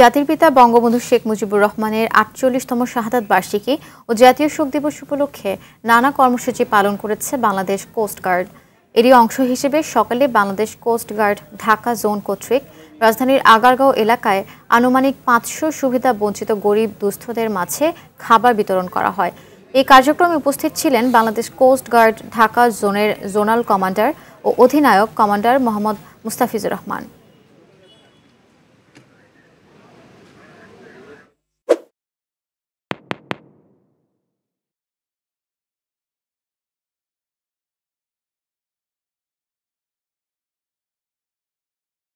জাতির পিতা বঙ্গবন্ধু শেখ মুজিবুর রহমানের আটচল্লিশতম শাহাদাত বার্ষিকী ও জাতীয় শোক দিবস উপলক্ষে নানা কর্মসূচি পালন করেছে বাংলাদেশ কোস্টগার্ড এরই অংশ হিসেবে সকালে বাংলাদেশ কোস্টগার্ড ঢাকা জোন কর্তৃক রাজধানীর আগারগাঁও এলাকায় আনুমানিক পাঁচশো সুবিধা বঞ্চিত গরিব দুস্থদের মাঝে খাবার বিতরণ করা হয় এই কার্যক্রমে উপস্থিত ছিলেন বাংলাদেশ কোস্টগার্ড ঢাকা জোনের জোনাল কমান্ডার ও অধিনায়ক কমান্ডার মোহাম্মদ মুস্তাফিজুর রহমান